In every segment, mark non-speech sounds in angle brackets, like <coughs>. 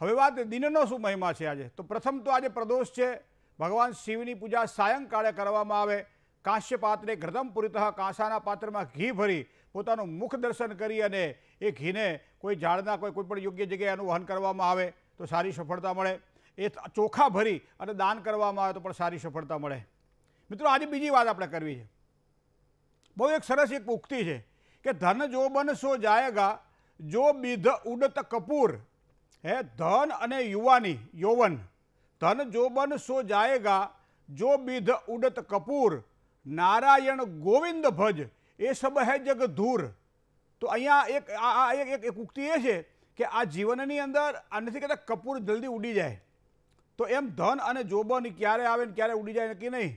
હવે વાત દિનનો શું મહિમા છે આજે તો પ્રથમ તો આજે પ્રદોષ છે ભગવાન શિવની પૂજા સાયંકાળે કરવામાં આવે કાંસ્ય પાત્રે ઘૃતમ પુરીતઃ કાંસાના પાત્રમાં ઘી ભરી પોતાનું મુખ દર્શન કરી અને એ ઘીને કોઈ ઝાડના કોઈ કોઈપણ યોગ્ય જગ્યાએ એનું વહન કરવામાં આવે તો સારી સફળતા મળે એ ચોખા ભરી અને દાન કરવામાં આવે તો પણ સારી સફળતા મળે મિત્રો આજે બીજી વાત આપણે કરવી છે બહુ એક સરસ એક ઉક્તિ છે કે ધન જો બન સો જાયગા જો બીધ ઉડત કપૂર હે ધન અને યુવાની યૌવન ધન જોબન સો જાયેગા જો બીધ ઉડત કપૂર નારાયણ ગોવિંદ ભજ એ સબ હે જગ ધૂર તો અહીંયા એક આ એક એક એક ઉક્તિ એ છે કે આ જીવનની અંદર આ નથી કહેતા કપૂર જલ્દી ઉડી જાય તો એમ ધન અને જોબન ક્યારે આવે ને ક્યારે ઉડી જાય નક્કી નહીં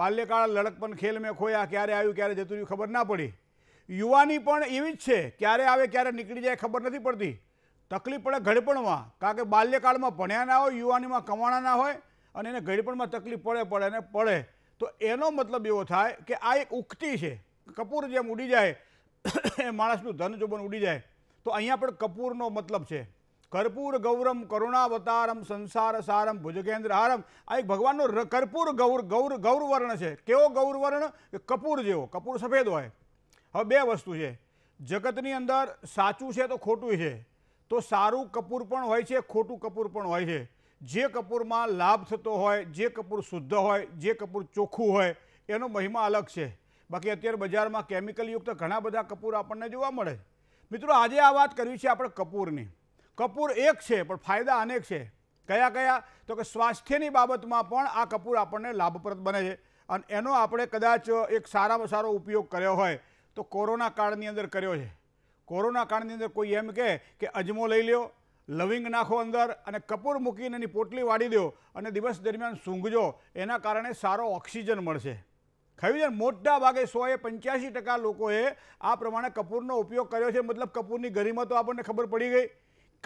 બાલ્યકાળ લડકપણ ખેલ મેં ખોયા ક્યારે આવ્યું ક્યારે જતું રહ્યું ખબર ના પડી યુવાની પણ એવી જ છે ક્યારે આવે ક્યારે નીકળી જાય ખબર નથી પડતી તકલીફ પડે ઘડપણમાં કારણ કે બાલ્યકાળમાં ભણ્યા ના હોય યુવાનીમાં કમાણા ના હોય અને એને ઘડપણમાં તકલીફ પડે પડે અને પડે તો એનો મતલબ એવો થાય કે આ એક ઉક્તિ છે કપૂર જેમ ઉડી જાય <coughs> એ માણસનું ધન જોબન ઉડી જાય તો અહીંયા પણ કપૂરનો મતલબ છે કર્પૂર ગૌરમ કરુણાવતારમ સંસાર સારમ ભુજગેન્દ્ર હારમ આ એક ભગવાનનો કર્પૂર ગૌર ગૌર ગૌરવર્ણ છે કેવો ગૌરવર્ણ કપૂર જેવો કપૂર સફેદ હોય હવે બે વસ્તુ છે જગતની અંદર સાચું છે તો ખોટું છે તો સારું કપૂર પણ હોય છે ખોટું કપૂર પણ હોય છે જે કપૂરમાં લાભ થતો હોય જે કપૂર શુદ્ધ હોય જે કપૂર ચોખ્ખું હોય એનો મહિમા અલગ છે બાકી અત્યારે બજારમાં કેમિકલયુક્ત ઘણા બધા કપૂર આપણને જોવા મળે મિત્રો આજે આ વાત કરવી છે આપણે કપૂરની કપૂર એક છે પણ ફાયદા અનેક છે કયા કયા તો કે સ્વાસ્થ્યની બાબતમાં પણ આ કપૂર આપણને લાભપ્રદ બને છે અને એનો આપણે કદાચ એક સારામાં સારો ઉપયોગ કર્યો હોય તો કોરોના કાળની અંદર કર્યો છે કોરોના કાળની અંદર કોઈ એમ કહે કે અજમો લઈ લ્યો લવિંગ નાખો અંદર અને કપૂર મૂકીને એની પોટલી વાળી દો અને દિવસ દરમિયાન સૂંઘજો એના કારણે સારો ઓક્સિજન મળશે ખરું છે મોટા ભાગે સોએ પંચ્યાસી ટકા લોકોએ આ પ્રમાણે કપૂરનો ઉપયોગ કર્યો છે મતલબ કપૂરની તો આપણને ખબર પડી ગઈ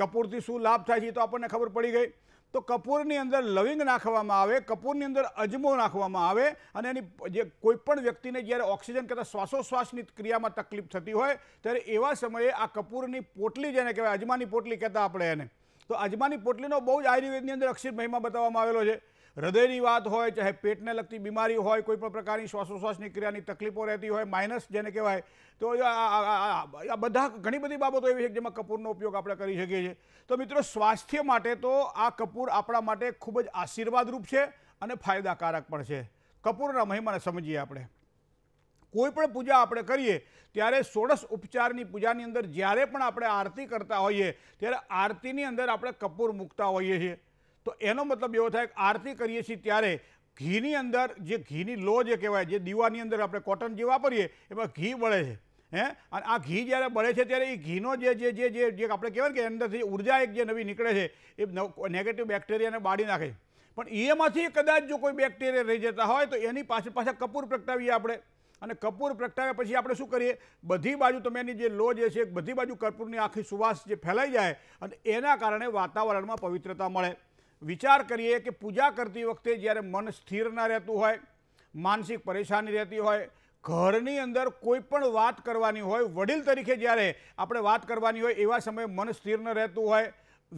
કપૂરથી શું લાભ થાય છે એ તો આપણને ખબર પડી ગઈ તો કપૂરની અંદર લવિંગ નાખવામાં આવે કપૂરની અંદર અજમો નાખવામાં આવે અને એની જે કોઈપણ વ્યક્તિને જ્યારે ઓક્સિજન કરતાં શ્વાસોશ્વાસની ક્રિયામાં તકલીફ થતી હોય ત્યારે એવા સમયે આ કપૂરની પોટલી જેને કહેવાય અજમાની પોટલી કહેતા આપણે એને તો અજમાની પોટલીનો બહુ જ આયુર્વેદની અંદર અક્ષર મહિમા બતાવવામાં આવેલો છે હૃદયની વાત હોય ચાહે પેટને લગતી બીમારી હોય કોઈ પણ પ્રકારની શ્વાસોશ્વાસની ક્રિયાની તકલીફો રહેતી હોય માઇનસ જેને કહેવાય તો આ બધા ઘણી બધી બાબતો એવી છે જેમાં કપૂરનો ઉપયોગ આપણે કરી શકીએ છીએ તો મિત્રો સ્વાસ્થ્ય માટે તો આ કપૂર આપણા માટે ખૂબ જ આશીર્વાદરૂપ છે અને ફાયદાકારક પણ છે કપૂરના મહિમાને સમજીએ આપણે કોઈ પણ પૂજા આપણે કરીએ ત્યારે સોળસ ઉપચારની પૂજાની અંદર જ્યારે પણ આપણે આરતી કરતા હોઈએ ત્યારે આરતીની અંદર આપણે કપૂર મૂકતા હોઈએ છીએ તો એનો મતલબ એવો થાય કે આરતી કરીએ છીએ ત્યારે ઘીની અંદર જે ઘીની લો જે કહેવાય જે દીવાની અંદર આપણે કોટન જે વાપરીએ એમાં ઘી બળે છે હે અને આ ઘી જ્યારે બળે છે ત્યારે એ ઘીનો જે જે જે જે આપણે કહેવાય કે અંદરથી ઉર્જા એક જે નવી નીકળે છે એ નેગેટિવ બેક્ટેરિયાને બાળી નાખે પણ એમાંથી કદાચ જો કોઈ બેક્ટેરિયા રહી જતા હોય તો એની પાછળ પાછા કપૂર પ્રગટાવીએ આપણે અને કપૂર પ્રગટાવ્યા પછી આપણે શું કરીએ બધી બાજુ તમે એની જે લો જે છે બધી બાજુ કપૂરની આખી સુવાસ જે ફેલાઈ જાય અને એના કારણે વાતાવરણમાં પવિત્રતા મળે વિચાર કરીએ કે પૂજા કરતી વખતે જ્યારે મન સ્થિર ના રહેતું હોય માનસિક પરેશાની રહેતી હોય ઘરની અંદર કોઈ પણ વાત કરવાની હોય વડીલ તરીકે જ્યારે આપણે વાત કરવાની હોય એવા સમયે મન સ્થિર ન રહેતું હોય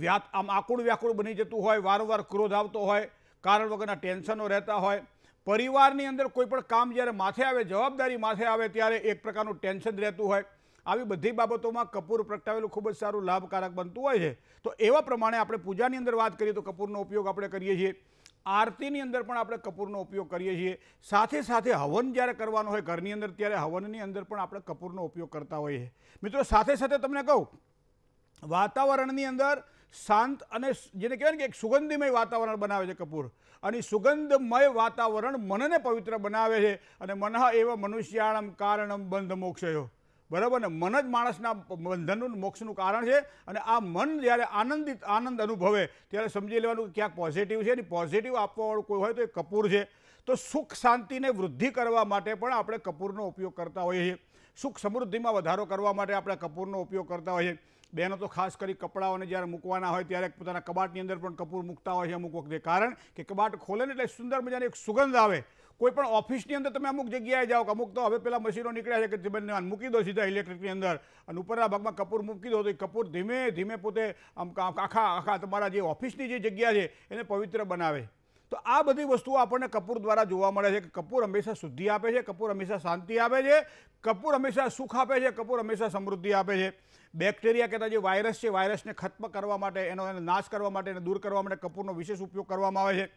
વ્યા આમ આકુળ વ્યાકુળ બની જતું હોય વારંવાર ક્રોધ આવતો હોય કારણ વગરના ટેન્શનો રહેતા હોય પરિવારની અંદર કોઈ પણ કામ જ્યારે માથે આવે જવાબદારી માથે આવે ત્યારે એક પ્રકારનું ટેન્શન રહેતું હોય આવી બધી બાબતોમાં કપૂર પ્રગટાવેલું ખૂબ જ સારું લાભકારક બનતું હોય છે તો એવા પ્રમાણે આપણે પૂજાની અંદર વાત કરીએ તો કપૂરનો ઉપયોગ આપણે કરીએ છીએ આરતીની અંદર પણ આપણે કપૂરનો ઉપયોગ કરીએ છીએ સાથે સાથે હવન જ્યારે કરવાનો હોય ઘરની અંદર ત્યારે હવનની અંદર પણ આપણે કપૂરનો ઉપયોગ કરતા હોઈએ મિત્રો સાથે સાથે તમને કહું વાતાવરણની અંદર શાંત અને જેને કહેવાય ને કે એક સુગંધિમય વાતાવરણ બનાવે છે કપૂર અને સુગંધમય વાતાવરણ મનને પવિત્ર બનાવે છે અને મનઃ એવા મનુષ્યાણમ કારણમ બંધ મોક્ષયો બરાબર ને મન જ માણસના બંધનનું મોક્ષનું કારણ છે અને આ મન જ્યારે આનંદિત આનંદ અનુભવે ત્યારે સમજી લેવાનું કે ક્યાંક પોઝિટિવ છે અને પોઝિટિવ આપવાવાળું કોઈ હોય તો એ કપૂર છે તો સુખ શાંતિને વૃદ્ધિ કરવા માટે પણ આપણે કપૂરનો ઉપયોગ કરતા હોઈએ છીએ સુખ સમૃદ્ધિમાં વધારો કરવા માટે આપણે કપૂરનો ઉપયોગ કરતા હોઈએ છીએ બહેનો તો ખાસ કરી કપડાઓને જ્યારે મૂકવાના હોય ત્યારે પોતાના કબાટની અંદર પણ કપૂર મૂકતા હોય છે અમુક વખતે કારણ કે કબાટ ખોલે ને એટલે સુંદર મજાની એક સુગંધ આવે કોઈ પણ ઓફિસની અંદર તમે અમુક જગ્યાએ જાઓ અમુક તો હવે પેલા મશીનો નીકળ્યા છે કે બંને મૂકી દો સીધા ઇલેક્ટ્રિકની અંદર અને ઉપરના ભાગમાં કપૂર મૂકી દો તો કપૂર ધીમે ધીમે પોતે આમ આખા આખા તમારા જે ઓફિસની જે જગ્યા છે એને પવિત્ર બનાવે તો આ બધી વસ્તુઓ આપણને કપૂર દ્વારા જોવા મળે છે કે કપૂર હંમેશા શુદ્ધિ આપે છે કપૂર હંમેશા શાંતિ આપે છે કપૂર હંમેશા સુખ આપે છે કપૂર હંમેશા સમૃદ્ધિ આપે છે બેક્ટેરિયા કહેતા જે વાયરસ છે વાયરસને ખત્મ કરવા માટે એનો એને નાશ કરવા માટે એને દૂર કરવા માટે કપૂરનો વિશેષ ઉપયોગ કરવામાં આવે છે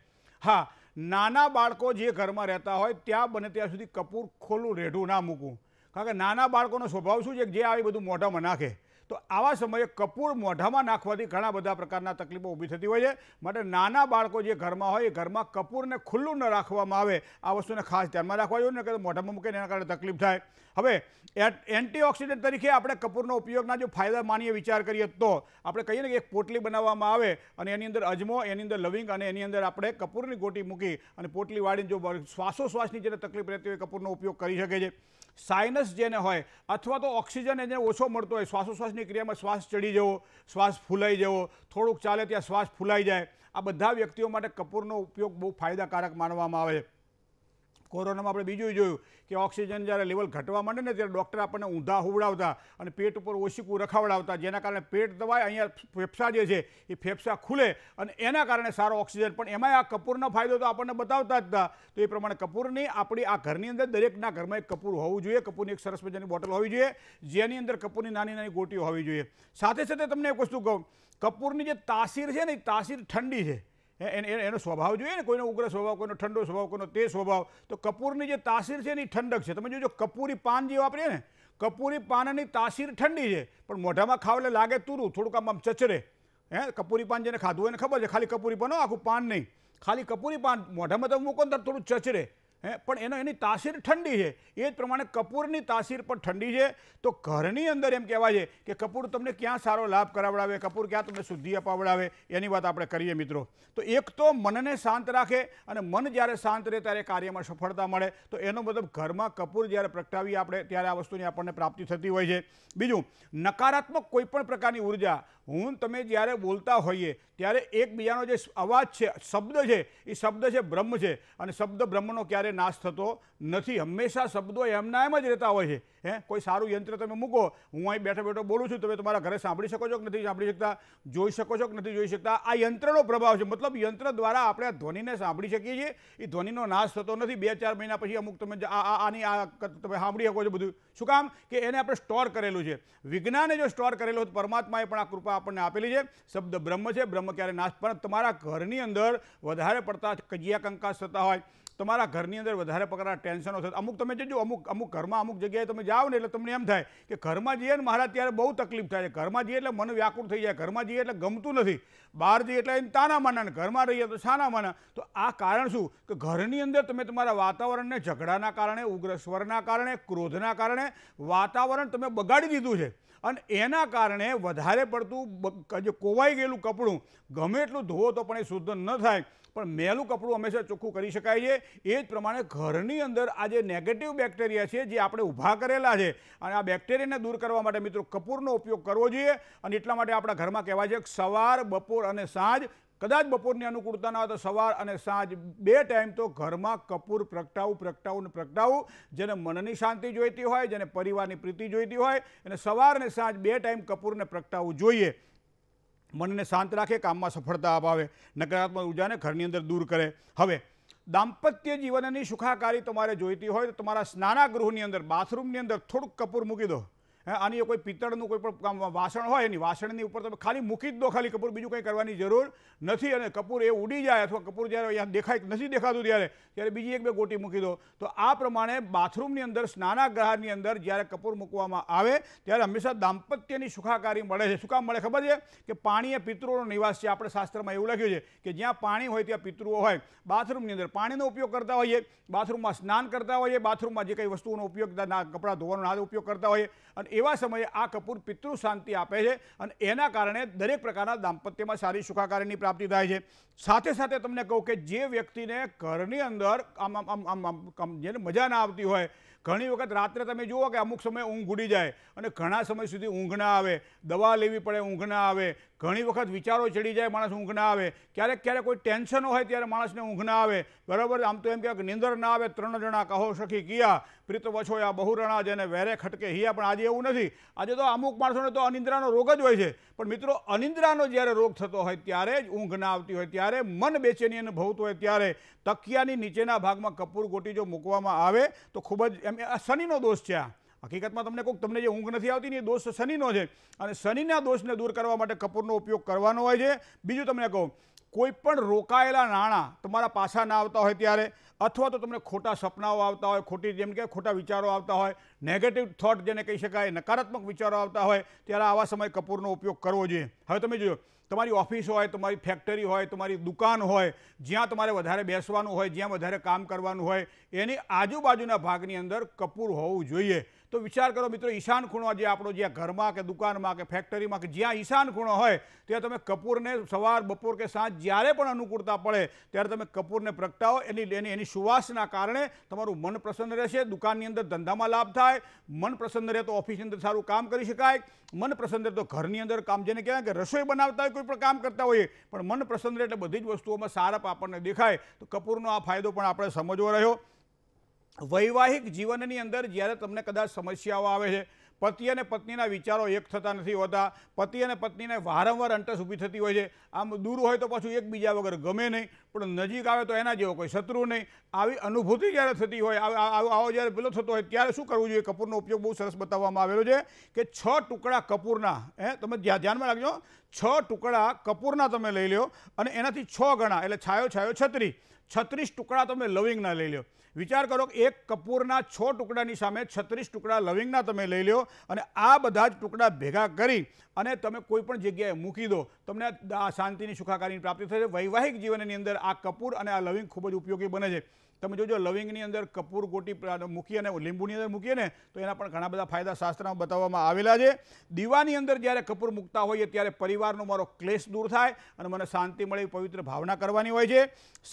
હા નાના બાળકો જે ઘરમાં રહેતા હોય ત્યાં બને ત્યાં સુધી કપૂર ખોલું રેઢું ના મૂકું કારણ કે નાના બાળકોનો સ્વભાવ શું છે જે આવી બધું મોઢામાં નાખે તો આવા સમયે કપૂર મોઢામાં નાખવાથી ઘણા બધા પ્રકારના તકલીફો ઊભી થતી હોય છે માટે નાના બાળકો જે ઘરમાં હોય એ ઘરમાં કપૂરને ખુલ્લું ન રાખવામાં આવે આ વસ્તુને ખાસ ધ્યાનમાં રાખવા જોઈએ ને કે મોઢામાં મૂકે એના કારણે તકલીફ થાય હવે એન્ટીઓક્સિડન્ટ તરીકે આપણે કપૂરનો ઉપયોગના જો ફાયદા માનીએ વિચાર કરીએ તો આપણે કહીએ ને કે એક પોટલી બનાવવામાં આવે અને એની અંદર અજમો એની અંદર લવિંગ અને એની અંદર આપણે કપૂરની ગોટી મૂકી અને પોટલી વાળીને જો શ્વાસોશ્વાસની જ્યારે તકલીફ રહેતી હોય કપૂરનો ઉપયોગ કરી શકે છે સાઇનસ જેને હોય અથવા તો ઓક્સિજન એને ઓછો મળતો હોય શ્વાસોશ્વાસની ક્રિયામાં શ્વાસ ચડી જવો શ્વાસ ફૂલાઈ જવો થોડુંક ચાલે ત્યાં શ્વાસ ફૂલાઈ જાય આ બધા વ્યક્તિઓ માટે કપૂરનો ઉપયોગ બહુ ફાયદાકારક માનવામાં આવે છે કોરોનામાં આપણે બીજું જોયું કે ઓક્સિજન જ્યારે લેવલ ઘટવા માંડે ને ત્યારે ડૉક્ટર આપણને ઊંધા હુવડાવતા અને પેટ ઉપર ઓછીકું રખાવડાવતા જેના કારણે પેટ દવાય અહીંયા ફેફસા જે છે એ ફેફસા ખુલે અને એના કારણે સારો ઓક્સિજન પણ એમાંય આ કપૂરનો ફાયદો તો આપણને બતાવતા જ હતા તો એ પ્રમાણે કપૂરની આપણી આ ઘરની અંદર દરેકના ઘરમાં એક કપૂર હોવું જોઈએ કપૂરની એક સરસ મજાની બોટલ હોવી જોઈએ જેની અંદર કપૂરની નાની નાની ગોટીઓ હોવી જોઈએ સાથે સાથે તમને એક વસ્તુ કહું કપૂરની જે તાસીર છે ને એ તાસીર ઠંડી છે એનો સ્વભાવ જોઈએ ને કોઈનો ઉગ્ર સ્વભાવ કોઈનો ઠંડો સ્વભાવ કોઈનો તે સ્વભાવ તો કપૂરની જે તાસીર છે એની ઠંડક છે તમે જોજો કપૂરી પાન જે વાપરીએ ને કપૂરી પાનની તાસીર ઠંડી છે પણ મોઢામાં ખાવ એટલે લાગે તૂરું થોડુંક આમ આમ ચચરે હે કપૂરી પાન જેને ખાધું એને ખબર છે ખાલી કપૂરી પાનો આખું પાન નહીં ખાલી કપૂરી પાન મોઢામાં તો મૂકો ને થોડું ચચરે હે પણ એનો એની તાસીર ઠંડી છે એ જ પ્રમાણે કપૂરની તાસીર પણ ઠંડી છે તો ઘરની અંદર એમ કહેવાય છે કે કપૂર તમને ક્યાં સારો લાભ કરાવડાવે કપૂર ક્યાં તમને શુદ્ધિ અપાવડાવે એની વાત આપણે કરીએ મિત્રો તો એક તો મનને શાંત રાખે અને મન જ્યારે શાંત રહે ત્યારે કાર્યમાં સફળતા મળે તો એનો મતલબ ઘરમાં કપૂર જ્યારે પ્રગટાવીએ આપણે ત્યારે આ વસ્તુની આપણને પ્રાપ્તિ થતી હોય છે બીજું નકારાત્મક કોઈપણ પ્રકારની ઉર્જા હું તમને જારે બોલતા હોઈએ ત્યારે એક બીજાનો જે आवाज છે શબ્દ છે એ શબ્દ છે બ્રહ્મ છે અને શબ્દ બ્રહ્મનો ક્યારે નાશ થતો નથી હંમેશા શબ્દો એમના એમ જ રહેતા હોય છે હે કોઈ સારું યંત્ર તમે મૂકો હું અહીં બેઠા બેઠા બોલું છું તમે તમારા ઘરે સાંભળી શકો છો કે નથી સાંભળી શકતા જોઈ શકો છો કે નથી જોઈ શકતા આ યંત્રનો પ્રભાવ છે મતલબ યંત્ર દ્વારા આપણે આ ધ્વનિને સાંભળી શકીએ છીએ એ ધ્વનિનો નાશ થતો નથી બે ચાર મહિના પછી અમુક તમે આ આની આ તમે સાંભળી શકો છો બધું શું કામ કે એને આપણે સ્ટોર કરેલું છે વિજ્ઞાન એ જો સ્ટોર કરેલું હોય પરમાત્મા એ પણ આ કૃપા આપણને આપેલી છે શબ્દ બ્રહ્મ છે બ્રહ્મ ક્યારે નાશ પણ તમારા ઘરની અંદર વધારે પડતા કજિયા કંકાસ થતા હોય તમારા ઘરની અંદર વધારે પ્રકારના ટેન્શનો થતા અમુક તમે જજો અમુક અમુક ઘરમાં અમુક જગ્યાએ તમે જાઓ ને એટલે તમને એમ થાય કે ઘરમાં જઈએ ને મારા ત્યારે બહુ તકલીફ થાય છે ઘરમાં જઈએ એટલે મન વ્યાકુળ થઈ જાય ઘરમાં જઈએ એટલે ગમતું નથી બહાર જઈએ એટલે એને તાના માના ને ઘરમાં રહીએ તો શાના માના તો આ કારણ શું કે ઘરની અંદર તમે તમારા વાતાવરણને ઝઘડાના કારણે ઉગ્ર સ્વરના કારણે ક્રોધના કારણે વાતાવરણ તમે બગાડી દીધું છે અને એના કારણે વધારે પડતું જે કોવાઈ ગયેલું કપડું ગમે એટલું ધોવો તો પણ એ શુદ્ધ ન થાય પણ મેલું કપડું હંમેશા ચોખ્ખું કરી શકાય છે એ જ પ્રમાણે ઘરની અંદર આ જે નેગેટિવ બેક્ટેરિયા છે જે આપણે ઊભા કરેલા છે અને આ બેક્ટેરિયાને દૂર કરવા માટે મિત્રો કપૂરનો ઉપયોગ કરવો જોઈએ અને એટલા માટે આપણા ઘરમાં કહેવાય છે સવાર બપોર અને સાંજ કદાચ બપોરની અનુકૂળતા અનુકૂળતાના તો સવાર અને સાંજ બે ટાઈમ તો ઘરમાં કપૂર પ્રગટાવું પ્રગટાવું ને પ્રગટાવું જેને મનની શાંતિ જોઈતી હોય જેને પરિવારની પ્રીતિ જોઈતી હોય અને સવાર અને સાંજ બે ટાઈમ કપૂરને પ્રગટાવવું જોઈએ મનને શાંત રાખે કામમાં સફળતા અપાવે નકારાત્મક ઉર્જાને ઘરની અંદર દૂર કરે હવે દાંપત્ય જીવનની સુખાકારી તમારે જોઈતી હોય તો તમારા સ્નાનાગૃહની અંદર બાથરૂમની અંદર થોડુંક કપૂર મૂકી દો અને કોઈ પીતળનું કોઈ પણ વાસણ હોય એની વાસણની ઉપર તમે ખાલી મૂકી દો ખાલી કપૂર બીજું કંઈ કરવાની જરૂર નથી અને કપૂર એ ઉડી જાય અથવા કપૂર જાય એ દેખાય કે નથી દેખાતું ત્યારે ત્યારે બીજી એક બે ગોટી મૂકી દો તો આ પ્રમાણે બાથરૂમની અંદર સ્નાનાગરાહની અંદર જ્યારે કપૂર મૂકવામાં આવે ત્યારે હંમેશા દાંપત્યની સુખાકારી મળે છે સુખામ મળે ખબર છે કે પાણી એ પિતૃઓનો નિવાસ છે આપણે શાસ્ત્રમાં એવું લખ્યું છે કે જ્યાં પાણી હોય ત્યાં પિતૃઓ હોય બાથરૂમની અંદર પાણીનો ઉપયોગ કરતા હોય બાથરૂમમાં સ્નાન કરતા હોય એ બાથરૂમમાં જે કંઈ વસ્તુનો ઉપયોગ દાના કપડા ધોવાનો નાદ ઉપયોગ કરતા હોય અને એવા સમયે આ કપૂર પિતૃ શાંતિ આપે છે અને એના કારણે દરેક પ્રકારના દાંપત્યમાં સારી સુખાકારીની પ્રાપ્તિ થાય છે સાથે સાથે તમને કહું કે જે વ્યક્તિને ઘરની અંદર આમ આમ આમ આમ આમ જેને મજા ના આવતી હોય ઘણી વખત રાત્રે તમે જુઓ કે અમુક સમય ઊંઘ ઉડી જાય અને ઘણા સમય સુધી ઊંઘ ના આવે દવા લેવી પડે ઊંઘ ના આવે ઘણી વખત વિચારો ચડી જાય માણસ ઊંઘ ના આવે ક્યારેક ક્યારેક કોઈ ટેન્શન હોય ત્યારે માણસને ઊંઘ ના આવે બરાબર આમ તો એમ કે નિંદર ના આવે ત્રણ જણા કહો સખી કિયા પ્રીત વછોયા બહુરણા જેને વેરે ખટકે હિયા પણ આજે એવું નથી આજે તો અમુક માણસોને તો અનિંદ્રાનો રોગ જ હોય છે પણ મિત્રો અનિંદ્રાનો જ્યારે રોગ થતો હોય ત્યારે જ ઊંઘ ના આવતી હોય ત્યારે મન બેચેની અને ભવતું હોય ત્યારે તકિયાની નીચેના ભાગમાં કપૂર ગોટી જો મૂકવામાં આવે તો ખૂબ જ એમ આ શનિનો દોષ છે આ હકીકતમાં તમને કહું તમને જે ઊંઘ નથી આવતી ને એ દોષ શનિનો છે અને શનિના દોષને દૂર કરવા માટે કપૂરનો ઉપયોગ કરવાનો હોય છે બીજું તમને કહું કોઈ પણ રોકાયેલા નાણાં તમારા પાછા ના આવતા હોય ત્યારે અથવા તો તમને ખોટા સપનાઓ આવતા હોય ખોટી જેમ કે ખોટા વિચારો આવતા હોય નેગેટિવ થોટ જેને કહી શકાય નકારાત્મક વિચારો આવતા હોય ત્યારે આવા સમય કપૂરનો ઉપયોગ કરવો જોઈએ હવે તમે જોયો તમારી ઓફિસ હોય તમારી ફેક્ટરી હોય તમારી દુકાન હોય જ્યાં તમારે વધારે બેસવાનું હોય જ્યાં વધારે કામ કરવાનું હોય એની આજુબાજુના ભાગની અંદર કપૂર હોવું જોઈએ તો વિચાર કરો મિત્રો ઈશાન ખૂણો જે આપણો જ્યાં ઘરમાં કે દુકાનમાં કે ફેક્ટરીમાં કે જ્યાં ઈશાન ખૂણો હોય ત્યાં તમે કપૂરને સવાર બપોર કે સાંજ જ્યારે પણ અનુકૂળતા પડે ત્યારે તમે કપૂરને પ્રગટાવો એની એની એની સુવાસના કારણે તમારું મન પ્રસન્ન રહેશે દુકાનની અંદર ધંધામાં લાભ થાય મન પ્રસન્ન રહે તો ઓફિસની અંદર સારું કામ કરી શકાય મન પ્રસન્ન રહે તો ઘરની અંદર કામ જેને કહેવાય કે રસોઈ બનાવતા હોય કોઈ પણ કામ કરતા હોઈએ પણ મન પ્રસન્ન રહે એટલે બધી જ વસ્તુઓમાં સારપ આપણને દેખાય તો કપૂરનો આ ફાયદો પણ આપણે સમજવો રહ્યો વૈવાહિક જીવનની અંદર જ્યારે તમને કદાચ સમસ્યાઓ આવે છે પતિ અને પત્નીના વિચારો એક થતા નથી હોતા પતિ અને પત્નીને વારંવાર અંટસ ઊભી થતી હોય છે આમ દૂર હોય તો પાછું એકબીજા વગર ગમે નહીં પણ નજીક આવે તો એના જેવો કોઈ શત્રુ નહીં આવી અનુભૂતિ જ્યારે થતી હોય આવો જ્યારે પેલો થતો હોય ત્યારે શું કરવું જોઈએ કપૂરનો ઉપયોગ બહુ સરસ બતાવવામાં આવેલો છે કે છ ટુકડા કપૂરના હે તમે ધ્યાનમાં રાખજો છ ટુકડા કપૂરના તમે લઈ લો અને એનાથી છ ગણા એટલે છાયો છાયો છત્રી છત્રીસ ટુકડા તમે લવિંગના લઈ લો વિચાર કરો કે એક કપૂરના છ ટુકડાની સામે છત્રીસ ટુકડા લવિંગના તમે લઈ લો અને આ બધા જ ટુકડા ભેગા કરી અને તમે કોઈ પણ જગ્યાએ મૂકી દો તમને આ શાંતિની સુખાકારીની પ્રાપ્તિ થશે વૈવાહિક જીવનની અંદર આ કપૂર અને આ લવિંગ ખૂબ જ ઉપયોગી બને છે તમે જોજો લવિંગની અંદર કપૂર ગોટી મૂકી અને લીંબુની અંદર મૂકીએ ને તો એના પણ ઘણા બધા ફાયદા શાસ્ત્રમાં બતાવવામાં આવેલા છે દીવાની અંદર જ્યારે કપૂર મૂકતા હોઈએ ત્યારે પરિવારનો મારો ક્લેશ દૂર થાય અને મને શાંતિ મળે પવિત્ર ભાવના કરવાની હોય છે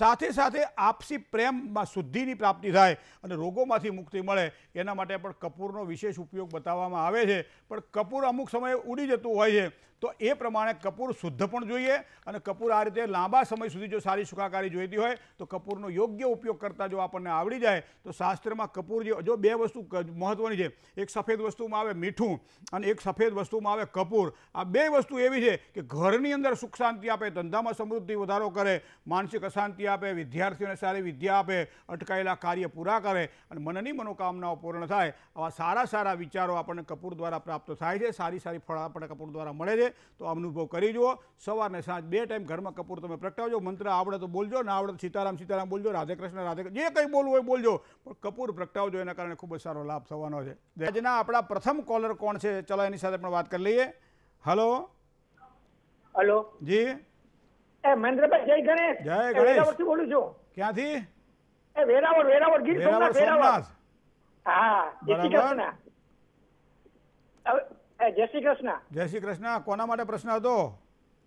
સાથે સાથે આપસી પ્રેમમાં શુદ્ધિની પ્રાપ્તિ થાય અને રોગોમાંથી મુક્તિ મળે એના માટે પણ કપૂરનો વિશેષ ઉપયોગ બતાવવામાં આવે છે પણ કપૂર અમુક સમયે ઉડી જતું હોય છે તો એ પ્રમાણે कपूर શુદ્ધપણ જોઈએ અને कपूर આ રીતે લાંબા સમય સુધી જો સારી સુકાકારી જોઈએતી હોય તો कपूरનો યોગ્ય ઉપયોગ કરતા જો આપણને આવડી જાય તો શાસ્ત્રમાં कपूर જો બે વસ્તુ મહત્વની છે એક સફેદ વસ્તુમાં આવે મીઠું અને એક સફેદ વસ્તુમાં આવે कपूर આ બે વસ્તુ એવી છે કે ઘરની અંદર સુખ શાંતિ આપે ધંધામાં સમૃદ્ધિ વધારો કરે માનસિક અશાંતિ આપે વિદ્યાર્થીઓને સારી વિદ્યા આપે અટકેલા કાર્ય પૂરા કરે અને મનની મનોકામનાઓ પૂર્ણ થાય આવા સારા સારા વિચારો આપણને कपूर દ્વારા પ્રાપ્ત થાય છે સારી સારી ફળ આપણ कपूर દ્વારા મળે છે તો આમનું અનુભવ કરી જુઓ સવારને સાંજ બે ટાઈમ ઘરમાં કપૂર તમે પ્રગટાવજો મંત્ર આવડે તો બોલજો ના આવડે તો સીતારામ સીતારામ બોલજો રાધે કૃષ્ણ રાધે જે કંઈ બોલવું હોય બોલજો પણ કપૂર પ્રગટાવજો એના કારણે ખૂબ જ સારો લાભ થવાનો છે આજના આપણા પ્રથમ કોલર કોણ છે ચલો એની સાથે પણ વાત કરી લઈએ હલો હલો જી મહેન્દ્રભાઈ જય ગણેશ જય ગણેશ ક્યાંથી જય શ્રી કૃષ્ણ જય શ્રી કૃષ્ણ કોના માટે પ્રશ્ન હતો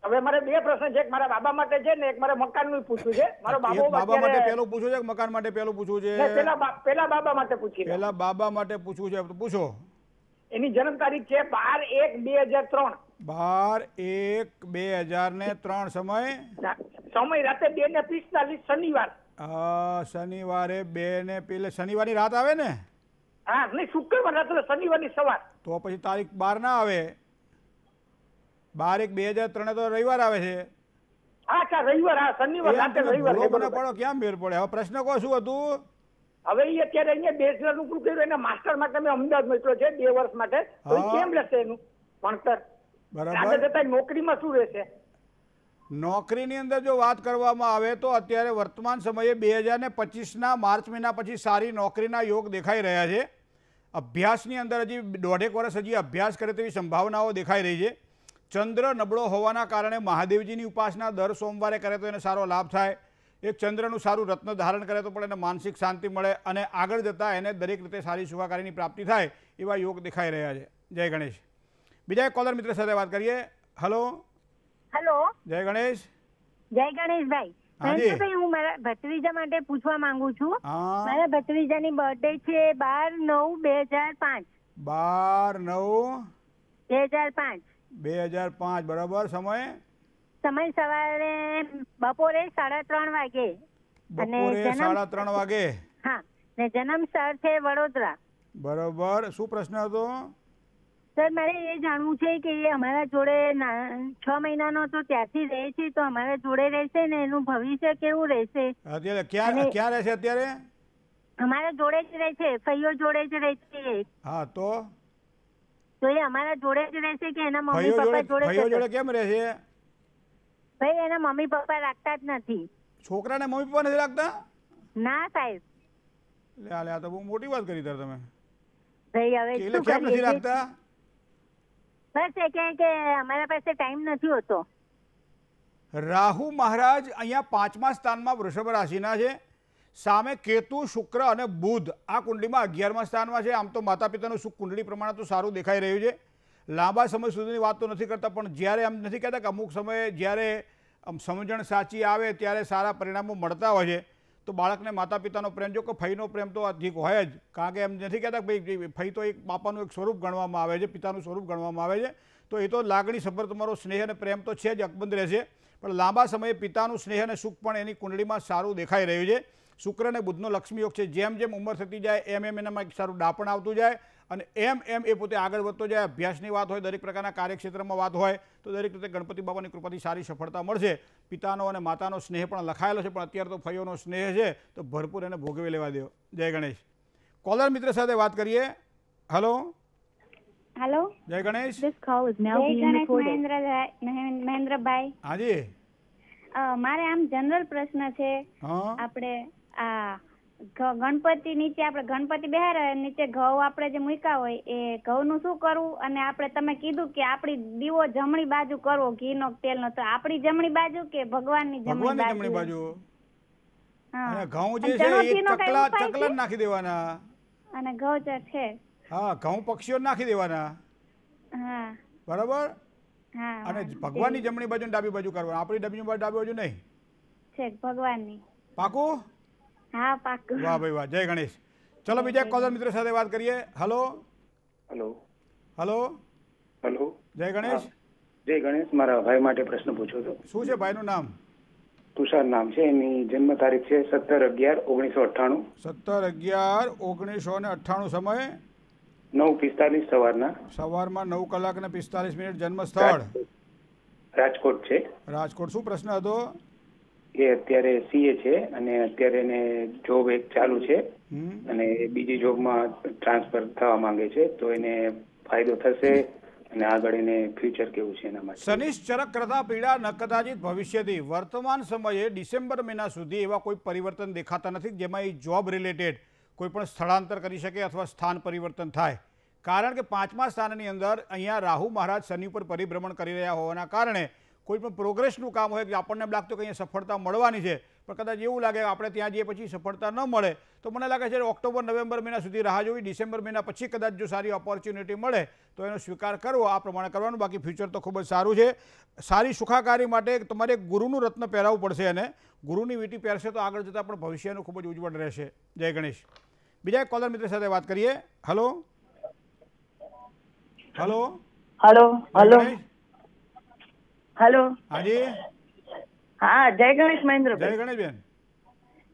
હવે મારે બે પ્રશ્ન છે એક મારા બાબા માટે છે ને એક મારે મકાન નું પૂછવું છે મારો બાબો બાબા માટે પેલું પૂછવું છે મકાન માટે પેલું પૂછવું છે પેલા પેલા બાબા માટે પૂછી પેલા બાબા માટે પૂછવું છે પૂછો એની જન્મ તારીખ છે બાર એક બે હજાર ત્રણ બાર એક બે હજાર ને ત્રણ સમય સમય રાતે બે ને પિસ્તાલીસ શનિવાર શનિવારે બે ને પેલે શનિવારની રાત આવે ને હા નહીં શુક્રવાર રાત્રે શનિવારની સવાર તો પછી તારીખ બાર ના આવે બાર એક બે હજાર ત્રણે તો રવિવાર આવે છે હા રવિવાર હા શનિવાર રાત્રે રવિવાર પડો ક્યાં મેળ પડે હવે પ્રશ્ન કહો શું હતું હવે એ અત્યારે અહીંયા બેચલર નું કર્યું એને માસ્ટર માટે મેં અમદાવાદ મોકલો છે બે વર્ષ માટે તો કેમ રહેશે એનું ભણતર બરાબર જતા નોકરીમાં શું રહેશે નોકરીની અંદર જો વાત કરવામાં આવે તો અત્યારે વર્તમાન સમયે બે હજાર ને પચીસના માર્ચ મહિના પછી સારી નોકરીના યોગ દેખાઈ રહ્યા છે અભ્યાસની અંદર હજી દોઢેક વર્ષ હજી અભ્યાસ કરે તેવી સંભાવનાઓ દેખાઈ રહી છે ચંદ્ર નબળો હોવાના કારણે મહાદેવજીની ઉપાસના દર સોમવારે કરે તો એને સારો લાભ થાય એક ચંદ્રનું સારું રત્ન ધારણ કરે તો પણ એને માનસિક શાંતિ મળે અને આગળ જતાં એને દરેક રીતે સારી સુખાકારીની પ્રાપ્તિ થાય એવા યોગ દેખાઈ રહ્યા છે જય ગણેશ બીજા એક કોલર મિત્ર સાથે વાત કરીએ હલો હેલો જય ગણેશ જય ગણેશભાઈ ભત્રીજા માટે પૂછવા માંગુ છું મારા ભત્રીજાની બર્થડે છે બાર નવ બે હજાર પાંચ બાર નવ બે હજાર પાંચ બે હજાર પાંચ બરાબર સમય સમય સવારે બપોરે સાડા ત્રણ વાગે બપોરે સાડા ત્રણ વાગે હા ને જન્મ સ્થળ છે વડોદરા બરોબર શું પ્રશ્ન હતો સર મારે એ જાણવું છે કે એ અમારા જોડે છ મહિનાનો તો ત્યાંથી રહે છે તો અમારા જોડે રહેશે ને એનું ભવિષ્ય કેવું રહેશે અત્યારે ક્યાં ક્યાં રહેશે અત્યારે અમારા જોડે જ રહે છે ફૈયો જોડે જ રહે છે હા તો તો એ અમારા જોડે જ રહેશે કે એના મમ્મી પપ્પા જોડે ફૈયો જોડે કેમ રહેશે ભાઈ એના મમ્મી પપ્પા રાખતા જ નથી છોકરાને મમ્મી પપ્પા નથી રાખતા ના સાહેબ લે આ તો બહુ મોટી વાત કરી તાર તમે ભાઈ હવે કેમ નથી રાખતા બસ એ કહે કે અમારા પાસે ટાઈમ નથી હોતો રાહુ મહારાજ અહીંયા પાંચમા સ્થાનમાં વૃષભ રાશિના છે સામે કેતુ શુક્ર અને બુધ આ કુંડલીમાં અગિયારમા સ્થાનમાં છે આમ તો માતા પિતાનું સુખ કુંડળી પ્રમાણે તો સારું દેખાઈ રહ્યું છે લાંબા સમય સુધીની વાત તો નથી કરતા પણ જ્યારે એમ નથી કહેતા કે અમુક સમયે જ્યારે સમજણ સાચી આવે ત્યારે સારા પરિણામો મળતા હોય છે તો બાળકને માતા પિતાનો પ્રેમ જો કે ફઈનો પ્રેમ તો અધિક હોય જ કારણ કે એમ નથી કહેતા ભાઈ ફઈ તો એક બાપાનું એક સ્વરૂપ ગણવામાં આવે છે પિતાનું સ્વરૂપ ગણવામાં આવે છે તો એ તો લાગણી સભર તમારો સ્નેહ અને પ્રેમ તો છે જ અકબંધ રહેશે પણ લાંબા સમયે પિતાનું સ્નેહ અને સુખ પણ એની કુંડળીમાં સારું દેખાઈ રહ્યું છે શુક્ર અને લક્ષ્મી યોગ છે જેમ જેમ ઉંમર થતી જાય એમ એમ એનામાં એક સારું ડાપણ આવતું જાય અને એમ એમ એ પોતે આગળ વધતો જાય અભ્યાસની વાત હોય દરેક પ્રકારના કાર્યક્ષેત્રમાં વાત હોય તો દરેક રીતે ગણપતિ બાબાની કૃપાથી સારી સફળતા મળશે પિતાનો અને માતાનો સ્નેહ પણ લખાયેલો છે પણ અત્યારે તો ફૈયોનો સ્નેહ છે તો ભરપૂર એને ભોગવી લેવા દો જય ગણેશ કોલર મિત્ર સાથે વાત કરીએ હલો હેલો જય ગણેશ ધીસ કોલ ઇઝ મહેન્દ્રભાઈ હાજી મારે આમ જનરલ પ્રશ્ન છે આપણે આ ગણપતિ નીચે આપણે ગણપતિ બેહારે નીચે ઘઉં આપણે જે મૂક્યા હોય એ ઘઉંનું શું કરવું અને આપણે તમે કીધું કે આપણી દીવો જમણી બાજુ કરવો ઘી નો તેલ નો તો આપણી જમણી બાજુ કે ભગવાનની જમણી બાજુ અને ઘઉં જે છે એ ચકલા ચકલા નાખી દેવાના અને ઘઉં જે છે હા ઘઉં પક્ષીઓ નાખી દેવાના હા બરાબર હા અને ભગવાનની જમણી બાજુ ડાબી બાજુ કરવાનું આપણી ડાબી બાજુ ડાબી બાજુ નહીં છે ભગવાનની પાકું હા પાક્કું વાહ ભાઈ વાહ જય ગણેશ ચલો બીજા કોલર મિત્ર સાથે વાત કરીએ હલો હલો હલો હલો જય ગણેશ જય ગણેશ મારા ભાઈ માટે પ્રશ્ન પૂછો તો શું છે ભાઈનું નામ તુષાર નામ છે એની જન્મ તારીખ છે સત્તર અગિયાર ઓગણીસો અઠ્ઠાણું સત્તર અગિયાર ઓગણીસો ને અઠ્ઠાણું સમય નવ પિસ્તાલીસ સવારના સવારમાં નવ કલાક ને પિસ્તાલીસ મિનિટ જન્મ સ્થળ રાજકોટ છે રાજકોટ શું પ્રશ્ન હતો એ અત્યારે સીએ છે અને અત્યારે એને જોબ એક ચાલુ છે અને બીજી જોબમાં ટ્રાન્સફર થવા માંગે છે તો એને ફાયદો થશે અને આગળ એને ફ્યુચર કેવું છે એના માટે સનીશ કરતા પીડા ન કદાચિત ભવિષ્યથી વર્તમાન સમયે ડિસેમ્બર મહિના સુધી એવા કોઈ પરિવર્તન દેખાતા નથી જેમાં એ જોબ રિલેટેડ કોઈ પણ સ્થળાંતર કરી શકે અથવા સ્થાન પરિવર્તન થાય કારણ કે પાંચમા સ્થાનની અંદર અહીંયા રાહુ મહારાજ શનિ પર પરિભ્રમણ કરી રહ્યા હોવાના કારણે કોઈ પણ પ્રોગ્રેસનું કામ હોય કે આપણને એમ લાગતું કે અહીંયા સફળતા મળવાની છે પણ કદાચ એવું લાગે આપણે ત્યાં જઈએ પછી સફળતા ન મળે તો મને લાગે છે ઓક્ટોબર નવેમ્બર મહિના સુધી રાહ જોવી ડિસેમ્બર મહિના પછી કદાચ જો સારી ઓપોર્ચ્યુનિટી મળે તો એનો સ્વીકાર કરવો આ પ્રમાણે કરવાનું બાકી ફ્યુચર તો ખૂબ જ સારું છે સારી સુખાકારી માટે તમારે ગુરુનું રત્ન પહેરાવવું પડશે અને ગુરુની વીટી પહેરશે તો આગળ જતાં પણ ભવિષ્યનું ખૂબ જ ઉજ્જવળ રહેશે જય ગણેશ બીજા એક કોલર મિત્ર સાથે વાત કરીએ hello hello hello hello hello હાજી હા જય ગણેશ મહેન્દ્ર જય ગણેશબેન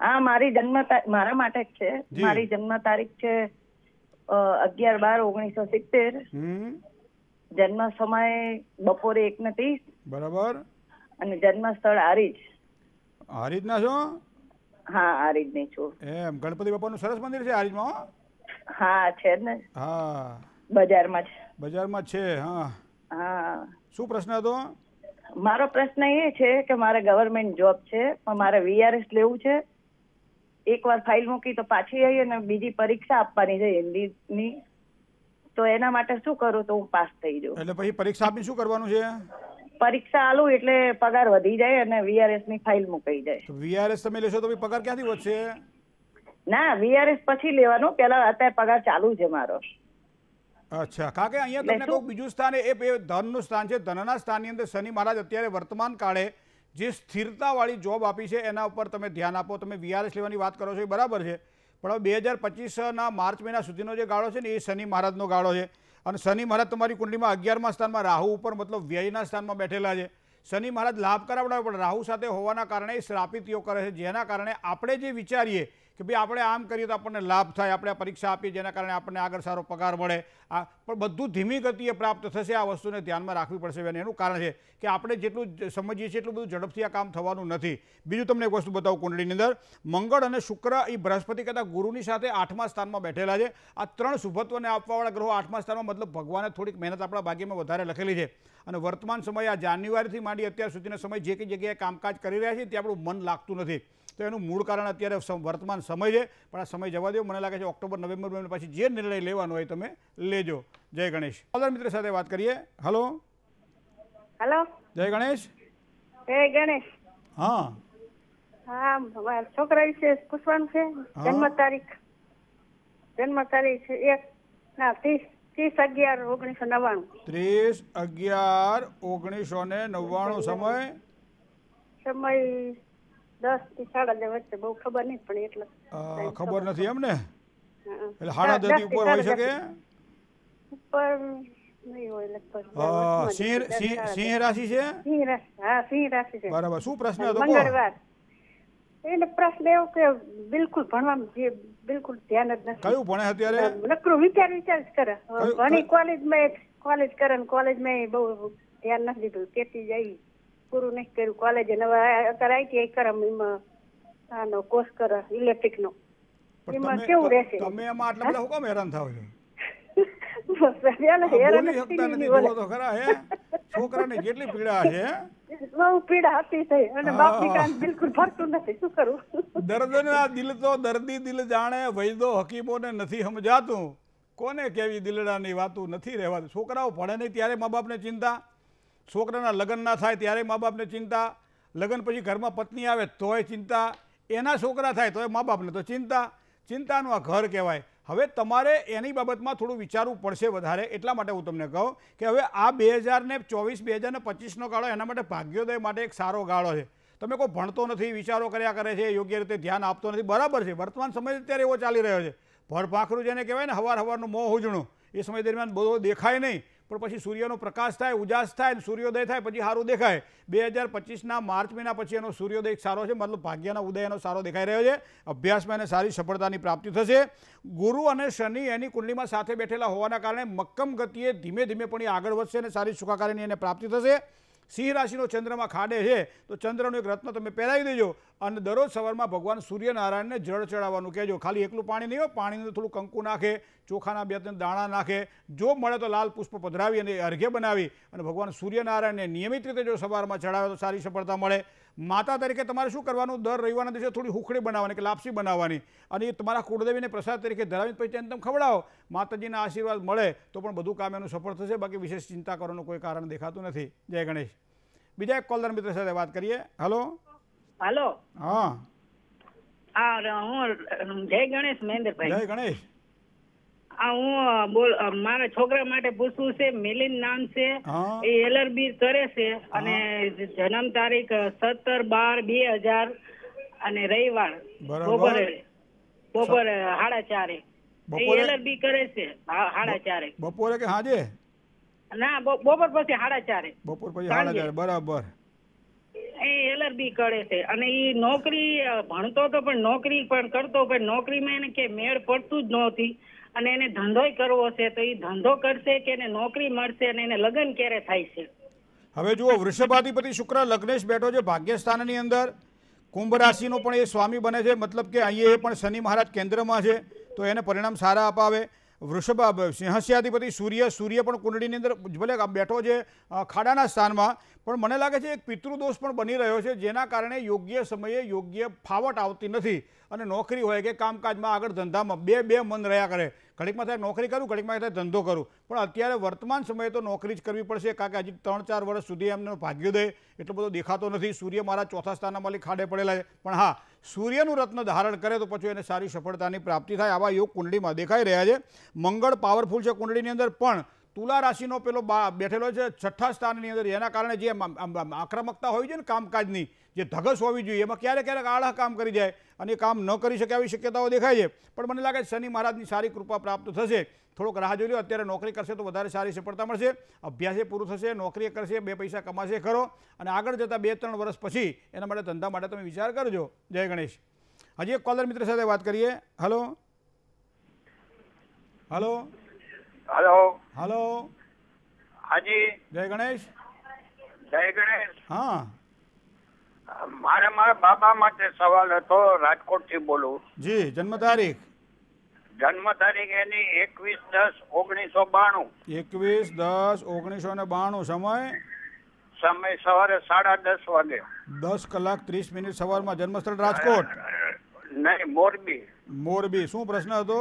હા મારી જન્મ મારા માટે જ છે મારી જન્મ તારીખ છે અગિયાર બાર ઓગણીસો સિત્તેર જન્મ સમય બપોરે એક ને ત્રીસ બરાબર અને જન્મ સ્થળ હારીજ હારીજ ના છો હા હારીજ ની છું એમ ગણપતિ બાપાનું સરસ મંદિર છે હારીજમાં હા છે ને હા બજારમાં છે બજારમાં છે હા હા શું પ્રશ્ન હતો મારો પ્રશ્ન એ છે કે મારે ગવર્મેન્ટ જોબ છે પણ મારે વીઆરએસ લેવું છે એક વાર ફાઇલ મૂકી તો પાછી આવી અને બીજી પરીક્ષા આપવાની છે હિન્દીની તો એના માટે શું કરું તો હું પાસ થઈ જાઉં એટલે પછી પરીક્ષા આપી શું કરવાનું છે પરીક્ષા આલું એટલે પગાર વધી જાય અને વીઆરએસ ની ફાઇલ મુકાઈ જાય વીઆરએસ તમે લેશો તો પગાર ક્યાંથી વધશે ના વીઆરએસ પછી લેવાનું પેલા અત્યારે પગાર ચાલુ છે મારો અચ્છા કારણ કે અહીંયા તમને કહું બીજું સ્થાન એ ધનનું સ્થાન છે ધનના સ્થાનની અંદર શનિ મહારાજ અત્યારે વર્તમાન કાળે જે સ્થિરતાવાળી જોબ આપી છે એના ઉપર તમે ધ્યાન આપો તમે વીઆરએસ લેવાની વાત કરો છો એ બરાબર છે પણ બે હજાર પચીસના માર્ચ મહિના સુધીનો જે ગાળો છે ને એ શનિ મહારાજનો ગાળો છે અને શનિ મહારાજ તમારી કુંડલીમાં અગિયારમાં સ્થાનમાં રાહુ ઉપર મતલબ વ્યયના સ્થાનમાં બેઠેલા છે શનિ મહારાજ લાભ કરાવડાવે પણ રાહુ સાથે હોવાના કારણે એ શ્રાપિત યોગ કરે છે જેના કારણે આપણે જે વિચારીએ કે ભાઈ આપણે આમ કરીએ તો આપણને લાભ થાય આપણે આ પરીક્ષા આપીએ જેના કારણે આપણને આગળ સારો પગાર મળે આ પણ બધું ધીમી ગતિએ પ્રાપ્ત થશે આ વસ્તુને ધ્યાનમાં રાખવી પડશે અને એનું કારણ છે કે આપણે જેટલું સમજીએ છીએ એટલું બધું ઝડપથી આ કામ થવાનું નથી બીજું તમને એક વસ્તુ બતાવું કુંડળીની અંદર મંગળ અને શુક્ર એ બૃહસ્પતિ કરતાં ગુરુની સાથે આઠમા સ્થાનમાં બેઠેલા છે આ ત્રણ શુભત્વને આપવાવાળા ગ્રહો આઠમા સ્થાનમાં મતલબ ભગવાને થોડીક મહેનત આપણા ભાગ્યમાં વધારે લખેલી છે અને વર્તમાન સમય આ જાન્યુઆરીથી માંડી અત્યાર સુધીના સમય જે કઈ જગ્યાએ કામકાજ કરી રહ્યા છીએ તે આપણું મન લાગતું નથી તો એનું મૂળ કારણ અત્યારે વર્તમાન સમય છે પણ આ સમય જવા દેવો મને લાગે છે ઓક્ટોબર નવેમ્બર મહિના પછી જે નિર્ણય લેવાનો હોય તમે લેજો જય ગણેશ કોલર મિત્ર સાથે વાત કરીએ હલો હલો જય ગણેશ જય ગણેશ હા હા છોકરા વિશે પૂછવાનું છે જન્મ તારીખ જન્મ તારીખ એક ના ત્રીસ ત્રીસ અગિયાર ઓગણીસો નવ્વાણું ત્રીસ અગિયાર ઓગણીસો ને નવ્વાણું સમય સમય ખબર નથી એમ ને એટલે સાડા દસ થી ઉપર હોઈ શકે સિંહ રાશિ છે બરાબર શું પ્રશ્ન હતો મંગળવાર એટલે પ્રશ્ન એવો કે બિલકુલ ભણવામાં જે બિલકુલ ધ્યાન જ નથી કયું ભણે અત્યારે નકરું વિચાર વિચાર જ કરે ભણી માં કોલેજ કરે ને માં બહુ ધ્યાન નથી દીધું તેથી જ પૂરું નથી કર્યું કોલેજે હવે અત્યારે આઈટીઆઈ કરમ એમાં આનો કોર્સ કરે ઇલેક્ટ્રિકનો એમાં કેવું રહેશે તમે એમાં આટલા બધા હુકમ હેરાન થાવ છો નથી શું કરું દર્દના દિલ તો દર્દી વાતું નથી રહેવાતું છોકરાઓ ભણે નહીં ત્યારે મા બાપ ને ચિંતા છોકરાના લગ્ન ના થાય ત્યારે મા બાપને ચિંતા લગ્ન પછી ઘરમાં પત્ની આવે તોય ચિંતા એના છોકરા થાય તોય મા બાપને તો ચિંતા ચિંતાનું આ ઘર કહેવાય હવે તમારે એની બાબતમાં થોડું વિચારવું પડશે વધારે એટલા માટે હું તમને કહું કે હવે આ બે હજારને ચોવીસ બે હજાર હજારને પચીસનો ગાળો એના માટે ભાગ્યોદય માટે એક સારો ગાળો છે તમે કોઈ ભણતો નથી વિચારો કર્યા કરે છે યોગ્ય રીતે ધ્યાન આપતો નથી બરાબર છે વર્તમાન સમય અત્યારે એવો ચાલી રહ્યો છે ભરભાખરું જેને કહેવાય ને હવાર હવારનું મોં હુજણું એ સમય દરમિયાન બધો દેખાય નહીં પણ પછી સૂર્યનો પ્રકાશ થાય ઉજાસ થાય સૂર્યોદય થાય પછી સારું દેખાય બે હજાર પચીસના માર્ચ મહિના પછી એનો સૂર્યોદય સારો છે મતલબ ભાગ્યના ઉદય એનો સારો દેખાઈ રહ્યો છે અભ્યાસમાં એને સારી સફળતાની પ્રાપ્તિ થશે ગુરુ અને શનિ એની કુંડલીમાં સાથે બેઠેલા હોવાના કારણે મક્કમ ગતિએ ધીમે ધીમે પણ એ આગળ વધશે અને સારી સુખાકારીની એને પ્રાપ્તિ થશે સિંહ રાશિનો ચંદ્રમાં ખાડે છે તો ચંદ્રનું એક રત્ન તમે પહેરાવી દેજો અને દરરોજ સવારમાં ભગવાન સૂર્યનારાયણને જળ ચડાવવાનું કહેજો ખાલી એકલું પાણી નહીં હોય પાણીનું થોડું કંકુ નાખે ચોખાના બે ત્રણ દાણા નાખે જો મળે તો લાલ પુષ્પ પધરાવી અને અર્ઘ્ય બનાવી અને ભગવાન સૂર્યનારાયણને નિયમિત રીતે જો સવારમાં ચડાવે તો સારી સફળતા મળે માતા તરીકે તમારે શું કરવાનું દર રવિવારના દિવસે થોડી હુખડી બનાવવાની કે લાપસી બનાવવાની અને એ તમારા કુળદેવીને પ્રસાદ તરીકે ધરાવીને પછી તેને તમે ખવડાવો માતાજીના આશીર્વાદ મળે તો પણ બધું કામ એનું સફળ થશે બાકી વિશેષ ચિંતા કરવાનું કોઈ કારણ દેખાતું નથી જય ગણેશ બીજા એક કોલર મિત્ર સાથે વાત કરીએ હલો હલો હા હું જય ગણેશ મહેન્દ્રભાઈ જય ગણેશ હું બોલ મારા છોકરા માટે પૂછવું છે મિલિન નામ છે એ એલઆરબી કરે છે અને જન્મ તારીખ સત્તર બાર બે હજાર અને રવિવાર બપોરે બપોરે સાડા ચારે એલઆરબી કરે છે સાડા ચારે બપોરે કે હાજે ના બપોર પછી સાડા ચારે બપોર પછી સાડા ચારે બરાબર એ એલઆરબી કરે છે અને એ નોકરી ભણતો તો પણ નોકરી પણ કરતો પણ નોકરીમાં એને કે મેળ પડતું જ નહોતી અને એને ધંધોય કરવો છે તો એ ધંધો કરશે કે એને નોકરી મળશે અને એને લગ્ન ક્યારે થાય છે હવે જુઓ વૃષભાધિપતિ શુક્ર લગ્નેશ બેઠો છે ભાગ્યસ્થાનની અંદર કુંભ રાશિનો પણ એ સ્વામી બને છે મતલબ કે અહીંયા એ પણ શનિ મહારાજ કેન્દ્રમાં છે તો એને પરિણામ સારા અપાવે વૃષભ સિંહસ્યાધિપતિ સૂર્ય સૂર્ય પણ કુંડળીની અંદર ભલે બેઠો છે ખાડાના સ્થાનમાં પણ મને લાગે છે એક પિતૃદોષ પણ બની રહ્યો છે જેના કારણે યોગ્ય સમયે યોગ્ય ફાવટ આવતી નથી અને નોકરી હોય કે કામકાજમાં આગળ ધંધામાં બે બે મન રહ્યા કરે ઘડીકમાં થાય નોકરી કરું ઘડીકમાં થાય ધંધો કરું પણ અત્યારે વર્તમાન સમયે તો નોકરી જ કરવી પડશે કારણ કે હજી ત્રણ ચાર વર્ષ સુધી એમનો ભાગ્યોદય એટલો બધો દેખાતો નથી સૂર્ય મારા ચોથા સ્થાનમાં ખાડે પડેલા છે પણ હા સૂર્યનું રત્ન ધારણ કરે તો પછી એને સારી સફળતાની પ્રાપ્તિ થાય આવા યોગ કુંડળીમાં દેખાઈ રહ્યા છે મંગળ પાવરફુલ છે કુંડળીની અંદર પણ તુલા રાશિનો પેલો બેઠેલો છે છઠ્ઠા સ્થાનની અંદર એના કારણે જે આક્રમકતા હોવી જોઈએ ને કામકાજની જે ધગસ હોવી જોઈએ એમાં ક્યારેક ક્યારેક આળા કામ કરી જાય અને કામ ન કરી શકે આવી શક્યતાઓ દેખાય છે પણ મને લાગે છે શનિ મહારાજની સારી કૃપા પ્રાપ્ત થશે થોડોક રાહ જોઈ લો અત્યારે નોકરી કરશે તો વધારે સારી સફળતા મળશે અભ્યાસે પૂરું થશે નોકરી કરશે બે પૈસા કમાશે ખરો અને આગળ જતાં બે ત્રણ વર્ષ પછી એના માટે ધંધા માટે તમે વિચાર કરજો જય ગણેશ હજી એક કોલર મિત્ર સાથે વાત કરીએ હલો હલો હલો હલો હાજી જય ગણેશ જય ગણેશ હા મારે મારા બાબા માટે સવાલ હતો રાજકોટ થી બોલું જી જન્મ તારીખ જન્મ તારીખ એની એકવીસ દસ ઓગણીસો બાણું એકવીસ દસ ઓગણીસો ને બાણું સમય સમય સવારે સાડા દસ વાગે દસ કલાક ત્રીસ મિનિટ સવારમાં જન્મસ્થળ રાજકોટ નહીં મોરબી મોરબી શું પ્રશ્ન હતો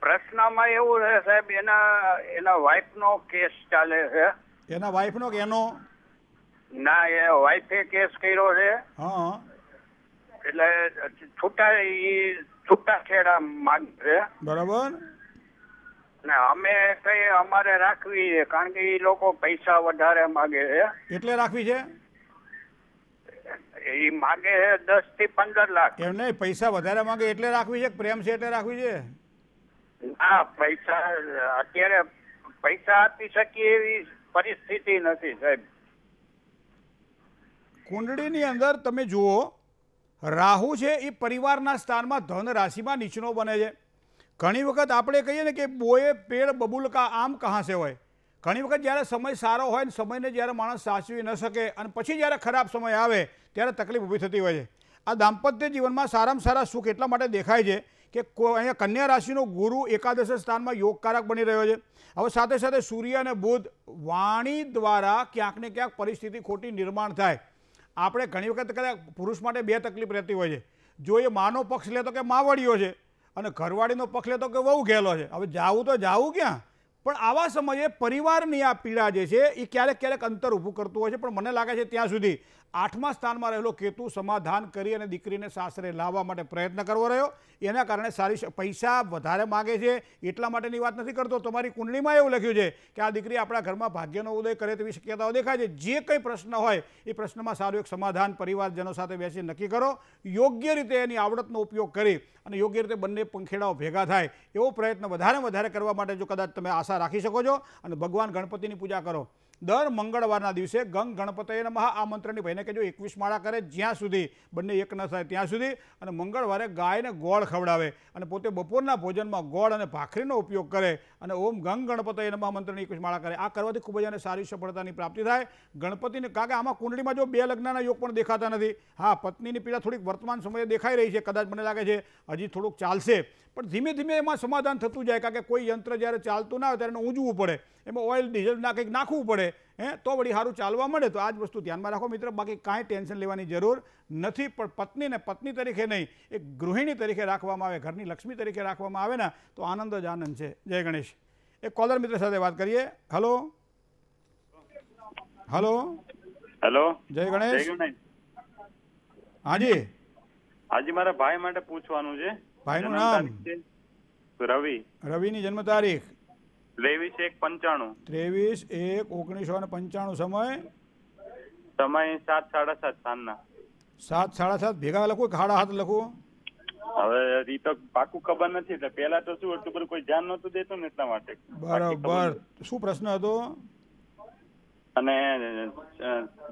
પ્રશ્નમાં એવું છે સાહેબ એના એના વાઇફનો કેસ ચાલે છે એના વાઇફનો કે એનો ના એ વાઈફે કેસ કર્યો છે હા એટલે છૂટા ઈ છૂટા છેડા માંગ છે બરાબર ને અમે કઈ અમારે રાખવી છે કારણ કે એ લોકો પૈસા વધારે માગે છે એટલે રાખવી છે એ માગે છે દસ થી પંદર લાખ એમ નહીં પૈસા વધારે માગે એટલે રાખવી છે પ્રેમ છે એટલે રાખવી છે ના પૈસા અત્યારે પૈસા આપી શકીએ એવી પરિસ્થિતિ નથી સાહેબ કુંડળીની અંદર તમે જુઓ રાહુ છે એ પરિવારના સ્થાનમાં ધન રાશિમાં નીચનો બને છે ઘણી વખત આપણે કહીએ ને કે બોએ પેડ બબુલકા આમ કહાંસે હોય ઘણી વખત જ્યારે સમય સારો હોય ને સમયને જ્યારે માણસ સાચવી ન શકે અને પછી જ્યારે ખરાબ સમય આવે ત્યારે તકલીફ ઊભી થતી હોય છે આ દાંપત્ય જીવનમાં સારામાં સારા સુખ એટલા માટે દેખાય છે કે અહીંયા કન્યા રાશિનો ગુરુ એકાદશ સ્થાનમાં યોગકારક બની રહ્યો છે હવે સાથે સાથે સૂર્ય અને બુધ વાણી દ્વારા ક્યાંક ને ક્યાંક પરિસ્થિતિ ખોટી નિર્માણ થાય આપણે ઘણી વખત કદાચ પુરુષ માટે બે તકલીફ રહેતી હોય છે જો એ માનો પક્ષ લેતો કે માવડીઓ છે અને ઘરવાળીનો પક્ષ લેતો કે વહુ ઘેલો છે હવે જાવું તો જાવું ક્યાં પણ આવા સમયે પરિવારની આ પીડા જે છે એ ક્યારેક ક્યારેક અંતર ઊભું કરતું હોય છે પણ મને લાગે છે ત્યાં સુધી આઠમા સ્થાનમાં રહેલો કેતુ સમાધાન કરી અને દીકરીને સાસરે લાવવા માટે પ્રયત્ન કરવો રહ્યો એના કારણે સારી પૈસા વધારે માગે છે એટલા માટેની વાત નથી કરતો તમારી કુંડલીમાં એવું લખ્યું છે કે આ દીકરી આપણા ઘરમાં ભાગ્યનો ઉદય કરે તેવી શક્યતાઓ દેખાય છે જે કંઈ પ્રશ્ન હોય એ પ્રશ્નમાં સારું એક સમાધાન પરિવારજનો સાથે બેસી નક્કી કરો યોગ્ય રીતે એની આવડતનો ઉપયોગ કરી અને યોગ્ય રીતે બંને પંખેડાઓ ભેગા થાય એવો પ્રયત્ન વધારે વધારે કરવા માટે જો કદાચ તમે આશા રાખી શકો છો અને ભગવાન ગણપતિની પૂજા કરો દર મંગળવારના દિવસે ગંગ ગણપતય નમઃ આ મંત્રની ભાઈને કહેજો એકવીસ માળા કરે જ્યાં સુધી બંને એક ન થાય ત્યાં સુધી અને મંગળવારે ગાયને ગોળ ખવડાવે અને પોતે બપોરના ભોજનમાં ગોળ અને ભાખરીનો ઉપયોગ કરે અને ઓમ ગંગ ગણપતિ એના મંત્રની એકવીસ માળા કરે આ કરવાથી ખૂબ જ એને સારી સફળતાની પ્રાપ્તિ થાય ગણપતિને કારણ કે આમાં કુંડળીમાં જો બે લગ્નના યોગ પણ દેખાતા નથી હા પત્નીની પીડા થોડીક વર્તમાન સમયે દેખાઈ રહી છે કદાચ મને લાગે છે હજી થોડુંક ચાલશે પણ ધીમે ધીમે એમાં સમાધાન થતું જાય કારણ કે કોઈ યંત્ર જ્યારે ચાલતું ના હોય ત્યારે ઊંઝવું પડે એમાં ઓઇલ ડીઝલ ના કંઈક નાખવું પડે હે તો વળી સારું ચાલવા મળે તો આ જ વસ્તુ ધ્યાનમાં રાખો મિત્રો બાકી કાંઈ ટેન્શન લેવાની જરૂર નથી પણ પત્નીને પત્ની તરીકે નહીં એક ગૃહિણી તરીકે રાખવામાં આવે ઘરની લક્ષ્મી તરીકે રાખવામાં આવે ને તો આનંદ જ આનંદ છે જય ગણેશ એક કોલર મિત્ર સાથે વાત કરીએ હલો હલો હેલો જય ગણેશ હાજી હાજી મારા ભાઈ માટે પૂછવાનું છે ભાઈનું નામ રવિ રવિની જન્મ તારીખ ત્રેવીસ એક પંચાણું ત્રેવીસ એક ઓગણીસો ને પંચાણું સમય સમય સાત સાડા સાત સાંજના સાત સાડા સાત ભેગા લખું ખાડા હાથ લખું હવે તો પાકું ખબર નથી એટલે પેલા તો શું હતું બધું કોઈ ધ્યાન નહોતું દેતું ને એટલા માટે બરાબર શું પ્રશ્ન હતો અને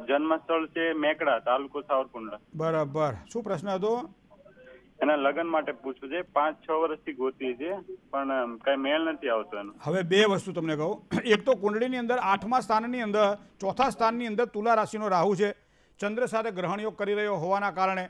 જન્મ સ્થળ છે મેકડા તાલુકો સાવરકુંડલા બરાબર શું પ્રશ્ન હતો એના લગ્ન માટે પૂછવું છે પાંચ છ વર્ષથી ગોતીએ છે પણ કઈ મેળ નથી આવતો એનો હવે બે વસ્તુ તમને કહું <clears throat> એક તો કુંડળીની અંદર આઠમા સ્થાનની અંદર ચોથા સ્થાનની અંદર તુલા રાશિનો રાહુ છે ચંદ્ર સાથે ગ્રહણ યોગ કરી રહ્યો હોવાના કારણે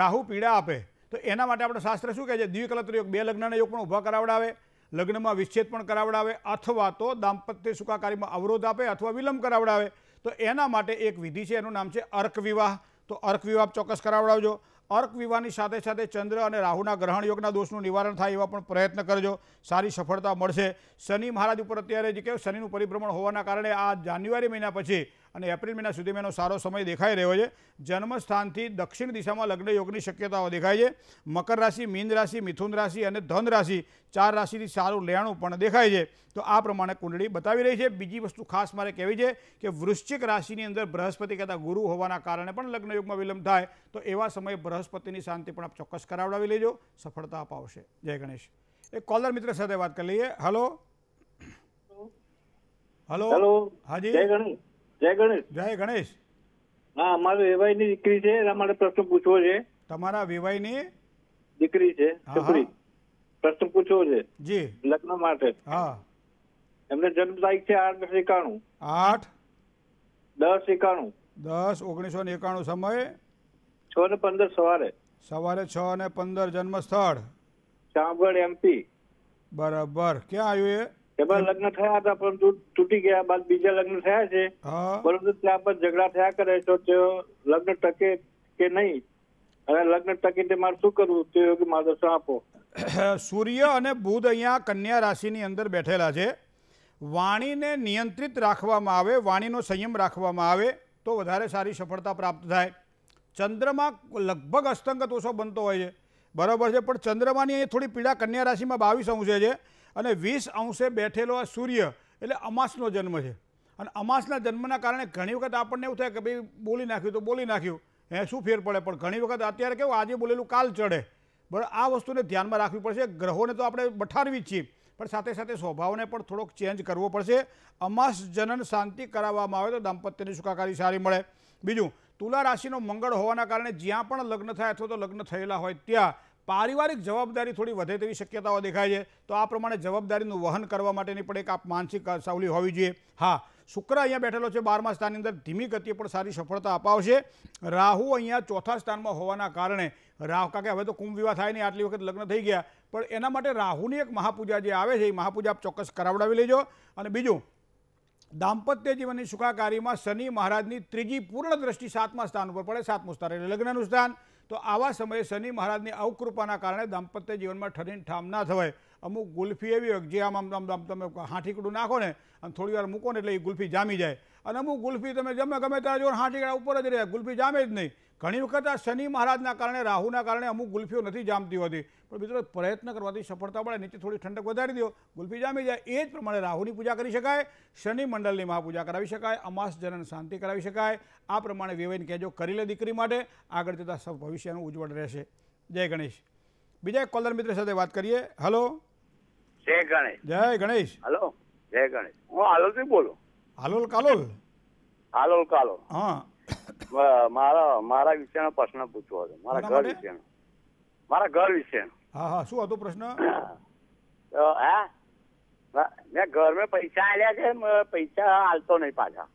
રાહુ પીડા આપે તો એના માટે આપણે શાસ્ત્ર શું કહે છે દ્વિકલત્ર યોગ બે લગ્નના યોગ પણ ઊભા કરાવડાવે લગ્નમાં વિચ્છેદ પણ કરાવડાવે અથવા તો દાંપત્ય સુખાકારીમાં અવરોધ આપે અથવા વિલંબ કરાવડાવે તો એના માટે એક વિધિ છે એનું નામ છે અર્ક વિવાહ તો અર્ક વિવાહ ચોક્કસ કરાવડાવજો અર્ક વિવાહની સાથે સાથે ચંદ્ર અને રાહુના ગ્રહણ યોગના દોષનું નિવારણ થાય એવા પણ પ્રયત્ન કરજો સારી સફળતા મળશે શનિ મહારાજ ઉપર અત્યારે જે કે શનિનું પરિભ્રમણ હોવાના કારણે આ જાન્યુઆરી મહિના પછી અને એપ્રિલ મહિના સુધી એનો સારો સમય દેખાઈ રહ્યો છે જન્મસ્થાનથી દક્ષિણ દિશામાં લગ્ન યોગની શક્યતાઓ દેખાય છે મકર રાશિ મીન રાશિ મિથુન રાશિ અને ધન રાશિ ચાર રાશિથી સારું લેણું પણ દેખાય છે તો આ પ્રમાણે કુંડળી બતાવી રહી છે બીજી વસ્તુ ખાસ મારે કહેવી છે કે વૃશ્ચિક રાશિની અંદર બૃહસ્પતિ કરતાં ગુરુ હોવાના કારણે પણ લગ્ન યોગમાં વિલંબ થાય તો એવા સમયે બૃહસ્પતિની શાંતિ પણ આપ ચોક્કસ કરાવડાવી લેજો સફળતા અપાવશે જય ગણેશ એક કોલર મિત્ર સાથે વાત કરી લઈએ હલો હલો હાજી જય ગણેશ જય ગણેશ જય ગણેશ હા અમારે ની દીકરી છે એના માટે પ્રશ્ન પૂછવો છે તમારા વેવાઈની દીકરી છે પ્રશ્ન પૂછવો છે જી લગ્ન માટે હા એમને જન્મ તારીખ છે આઠ દસ એકાણું આઠ દસ એકાણું દસ ઓગણીસો ને એકાણું સમય છ ને પંદર સવારે સવારે છ ને પંદર જન્મ સ્થળ ચાંભળ એમપી બરાબર ક્યાં આવ્યું એ એમાં લગ્ન થયા હતા પરંતુ તૂટી ગયા બાદ બીજા લગ્ન થયા છે પરંતુ ત્યાં પર ઝઘડા થયા કરે તો તેઓ લગ્ન ટકે કે નહીં હવે લગ્ન ટકે તે મારે શું કરવું તે માર્ગદર્શન આપો <coughs> સૂર્ય અને બુધ અહીંયા કન્યા રાશિની અંદર બેઠેલા છે વાણીને નિયંત્રિત રાખવામાં આવે વાણીનો સંયમ રાખવામાં આવે તો વધારે સારી સફળતા પ્રાપ્ત થાય ચંદ્રમાં લગભગ અસ્તંગત ઓછો બનતો હોય છે બરાબર છે પણ ચંદ્રમાની અહીંયા થોડી પીડા કન્યા રાશિમાં બાવીસ અંશે છે અને વીસ અંશે બેઠેલો આ સૂર્ય એટલે અમાસનો જન્મ છે અને અમાસના જન્મના કારણે ઘણી વખત આપણને એવું થાય કે ભાઈ બોલી નાખ્યું તો બોલી નાખ્યું એ શું ફેર પડે પણ ઘણી વખત અત્યારે કેવું આજે બોલેલું કાલ ચડે બરાબર આ વસ્તુને ધ્યાનમાં રાખવી પડશે ગ્રહોને તો આપણે બઠારવી જ છીએ પણ સાથે સાથે સ્વભાવને પણ થોડોક ચેન્જ કરવો પડશે અમાસ જનન શાંતિ કરાવવામાં આવે તો દાંપત્યની સુખાકારી સારી મળે બીજું તુલા રાશિનો મંગળ હોવાના કારણે જ્યાં પણ લગ્ન થાય અથવા તો લગ્ન થયેલા હોય ત્યાં પારિવારિક જવાબદારી થોડી વધે તેવી શક્યતાઓ દેખાય છે તો આ પ્રમાણે જવાબદારીનું વહન કરવા માટેની પણ એક આપ માનસિક સાવલી હોવી જોઈએ હા શુક્ર અહીંયા બેઠેલો છે બારમા સ્થાનની અંદર ધીમી ગતિએ પણ સારી સફળતા અપાવશે રાહુ અહીંયા ચોથા સ્થાનમાં હોવાના કારણે રાહુ કારણ હવે તો કુંભ વિવાહ થાય નહીં આટલી વખત લગ્ન થઈ ગયા પણ એના માટે રાહુની એક મહાપૂજા જે આવે છે એ મહાપૂજા આપ ચોક્કસ કરાવડાવી લેજો અને બીજું દાંપત્ય જીવનની સુખાકારીમાં શનિ મહારાજની ત્રીજી પૂર્ણ દ્રષ્ટિ સાતમા સ્થાન ઉપર પડે સાતમું સ્થાન એટલે લગ્નનું સ્થાન તો આવા સમયે શનિ મહારાજની અવકૃપાના કારણે દાંપત્ય જીવનમાં ઠરીને ઠામ ના થવાય અમુક ગુલ્ફી એવી હોય જે આમ આમ આમ તમે હાંઠીકડું નાખો ને અને થોડી વાર મૂકો ને એટલે એ ગુલ્ફી જામી જાય અને અમુક ગુલ્ફી તમે જમે ગમે ત્યાં જો હાંટીકડા ઉપર જ રહે ગુલ્ફી જામે જ નહીં ઘણી વખત આ શનિ મહારાજના કારણે રાહુના કારણે અમુક ગુલ્ફીઓ નથી જામતી હોતી પણ મિત્રો પ્રયત્ન કરવાથી સફળતા મળે નીચે થોડી ઠંડક વધારી દો ગુલ્ફી જામી જાય એ જ પ્રમાણે રાહુની પૂજા કરી શકાય શનિ મંડળની મહાપૂજા કરાવી શકાય અમાસ જનન શાંતિ કરાવી શકાય આ પ્રમાણે વેવાઈને કહેજો કરી લે દીકરી માટે આગળ જતાં સૌ ભવિષ્યનું ઉજ્જવળ રહેશે જય ગણેશ બીજા એક કોલર મિત્ર સાથે વાત કરીએ હલો જય ગણેશ જય ગણેશ હલો જય ગણેશ હું હાલોથી બોલું હાલોલ કાલોલ હાલોલ કાલોલ હા મારા મારા વિશેનો પ્રશ્ન પૂછવો હતો મારા ઘર વિશેનો મારા ઘર વિશેનો હા હા શું હતો પ્રશ્ન હા મેં ઘરમાં પૈસા આલ્યા છે પૈસા હાલતો નહીં પાછા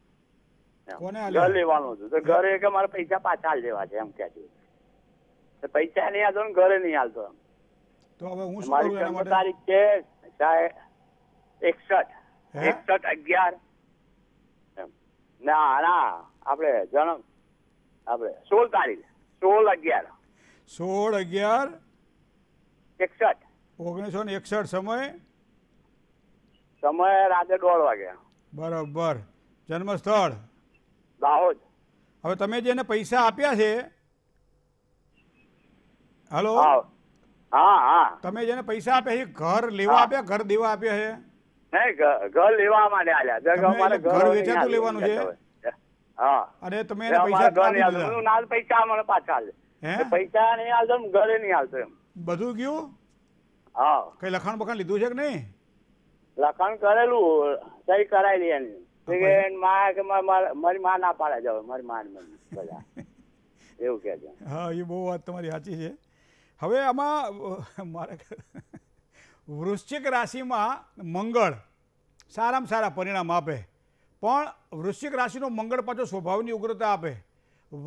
ઘર લેવાનું હતું તો ઘરે કે મારે પૈસા પાછા હાલ દેવા છે એમ કે છે પૈસા નહીં હાલતો ને ઘરે નહીં હાલતો એમ તો હવે હું મારી જન્મ તારીખ છે એકસઠ એકસઠ અગિયાર ના ના આપણે જન્મ આપણે સોળ તારીખ સોળ અગિયાર સોળ અગિયાર એકસઠ ઓગણીસો ને એકસઠ સમય સમય રાતે દોઢ વાગ્યા બરાબર જન્મસ્થળ સ્થળ દાહોદ હવે તમે જેને પૈસા આપ્યા છે હલો હા હા તમે જેને પૈસા આપ્યા છે ઘર લેવા આપ્યા ઘર દેવા આપ્યા છે ઘર લેવા માટે આલ્યા ઘર વેચાતું લેવાનું છે હા અને તમે પૈસા ના પૈસા મને પાછા પૈસા નહીં આલતો ઘરે નહીં આલતો એમ બધું ગયું હા કઈ લખાણ બખાણ લીધું છે કે નહીં લખાણ કરેલું સહી કરાયેલી એની મા કે મારી માં ના પાડે જાવ મારી માં બધા <laughs> એવું કે છે હા એ બહુ વાત તમારી સાચી છે હવે આમાં મારે વૃશ્ચિક રાશિમાં મંગળ સારામાં સારા પરિણામ આપે પણ વૃશ્ચિક રાશિનો મંગળ પાછો સ્વભાવની ઉગ્રતા આપે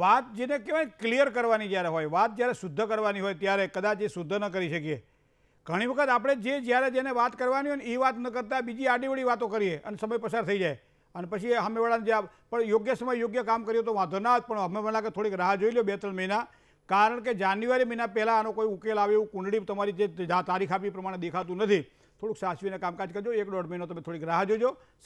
વાત જેને કહેવાય ક્લિયર કરવાની જ્યારે હોય વાત જ્યારે શુદ્ધ કરવાની હોય ત્યારે કદાચ એ શુદ્ધ ન કરી શકીએ ઘણી વખત આપણે જે જ્યારે જેને વાત કરવાની હોય ને એ વાત ન કરતાં બીજી આડીવડી વાતો કરીએ અને સમય પસાર થઈ જાય અને પછી અમે સામેવાળાને જે પણ યોગ્ય સમય યોગ્ય કામ કર્યું તો વાંધો ના જ પણ અમે મને લાગે થોડીક રાહ જોઈ લો બે ત્રણ મહિના કારણ કે જાન્યુઆરી મહિના પહેલાં આનો કોઈ ઉકેલ આવે એવું કુંડળી તમારી જે તારીખ આપી પ્રમાણે દેખાતું નથી થોડુંક સાચવીને કામકાજ કરજો એક દોઢ મહિનો તમે થોડીક રાહ જોજો